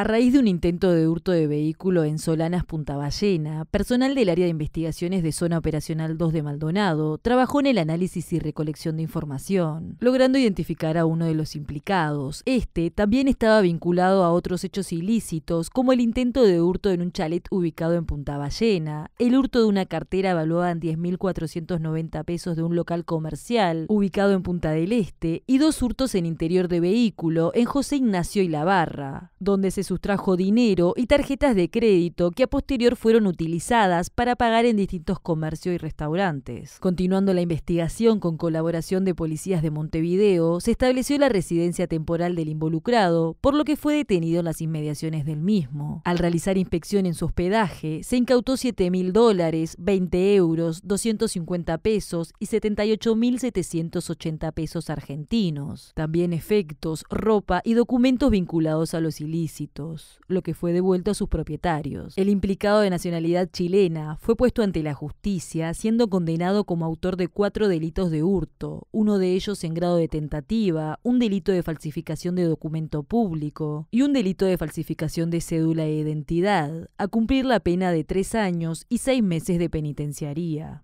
A raíz de un intento de hurto de vehículo en Solanas, Punta Ballena, personal del área de investigaciones de Zona Operacional 2 de Maldonado trabajó en el análisis y recolección de información, logrando identificar a uno de los implicados. Este también estaba vinculado a otros hechos ilícitos, como el intento de hurto en un chalet ubicado en Punta Ballena, el hurto de una cartera evaluada en 10.490 pesos de un local comercial ubicado en Punta del Este y dos hurtos en interior de vehículo en José Ignacio y La Barra, donde se sustrajo dinero y tarjetas de crédito que a posterior fueron utilizadas para pagar en distintos comercios y restaurantes. Continuando la investigación con colaboración de policías de Montevideo, se estableció la residencia temporal del involucrado, por lo que fue detenido en las inmediaciones del mismo. Al realizar inspección en su hospedaje, se incautó 7.000 mil dólares, 20 euros, 250 pesos y 78.780 pesos argentinos. También efectos, ropa y documentos vinculados a los ilícitos lo que fue devuelto a sus propietarios. El implicado de nacionalidad chilena fue puesto ante la justicia, siendo condenado como autor de cuatro delitos de hurto, uno de ellos en grado de tentativa, un delito de falsificación de documento público y un delito de falsificación de cédula de identidad, a cumplir la pena de tres años y seis meses de penitenciaría.